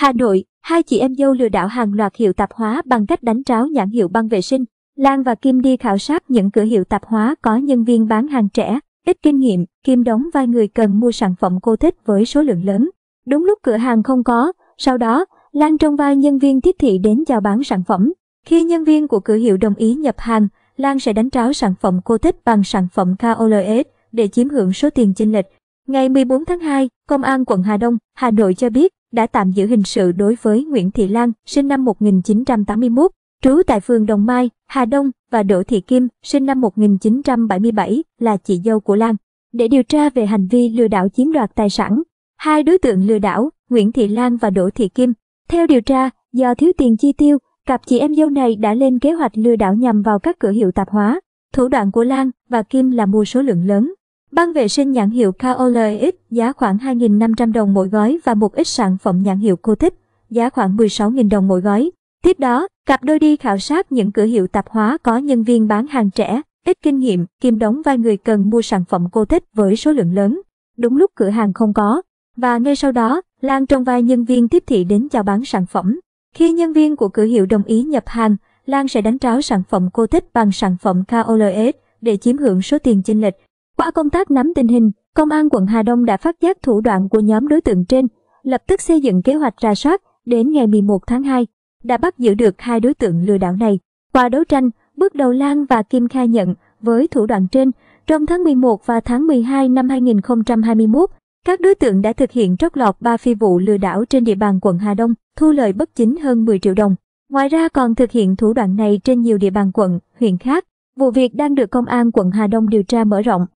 Hà Nội, hai chị em dâu lừa đảo hàng loạt hiệu tạp hóa bằng cách đánh tráo nhãn hiệu băng vệ sinh. Lan và Kim đi khảo sát những cửa hiệu tạp hóa có nhân viên bán hàng trẻ, ít kinh nghiệm, Kim đóng vai người cần mua sản phẩm cô thích với số lượng lớn. Đúng lúc cửa hàng không có, sau đó, Lan trong vai nhân viên tiếp thị đến chào bán sản phẩm. Khi nhân viên của cửa hiệu đồng ý nhập hàng, Lan sẽ đánh tráo sản phẩm cô thích bằng sản phẩm KOLS để chiếm hưởng số tiền chênh lệch. Ngày 14 tháng 2, Công an quận Hà Đông, Hà Nội cho biết, đã tạm giữ hình sự đối với Nguyễn Thị Lan, sinh năm 1981, trú tại phường Đồng Mai, Hà Đông và Đỗ Thị Kim, sinh năm 1977, là chị dâu của Lan, để điều tra về hành vi lừa đảo chiếm đoạt tài sản. Hai đối tượng lừa đảo, Nguyễn Thị Lan và Đỗ Thị Kim. Theo điều tra, do thiếu tiền chi tiêu, cặp chị em dâu này đã lên kế hoạch lừa đảo nhằm vào các cửa hiệu tạp hóa. Thủ đoạn của Lan và Kim là mua số lượng lớn Ban vệ sinh nhãn hiệu KOLX giá khoảng 2.500 đồng mỗi gói và một ít sản phẩm nhãn hiệu cô thích giá khoảng 16.000 đồng mỗi gói. Tiếp đó, cặp đôi đi khảo sát những cửa hiệu tạp hóa có nhân viên bán hàng trẻ, ít kinh nghiệm, kim đóng vai người cần mua sản phẩm cô thích với số lượng lớn, đúng lúc cửa hàng không có. Và ngay sau đó, Lan trong vai nhân viên tiếp thị đến chào bán sản phẩm. Khi nhân viên của cửa hiệu đồng ý nhập hàng, Lan sẽ đánh tráo sản phẩm cô thích bằng sản phẩm KOLS để chiếm hưởng số tiền chênh lệch. Qua công tác nắm tình hình, Công an quận Hà Đông đã phát giác thủ đoạn của nhóm đối tượng trên, lập tức xây dựng kế hoạch ra soát đến ngày 11 tháng 2, đã bắt giữ được hai đối tượng lừa đảo này. Qua đấu tranh, bước đầu Lan và Kim khai nhận với thủ đoạn trên, trong tháng 11 và tháng 12 năm 2021, các đối tượng đã thực hiện trót lọt 3 phi vụ lừa đảo trên địa bàn quận Hà Đông, thu lợi bất chính hơn 10 triệu đồng. Ngoài ra còn thực hiện thủ đoạn này trên nhiều địa bàn quận, huyện khác. Vụ việc đang được Công an quận Hà Đông điều tra mở rộng.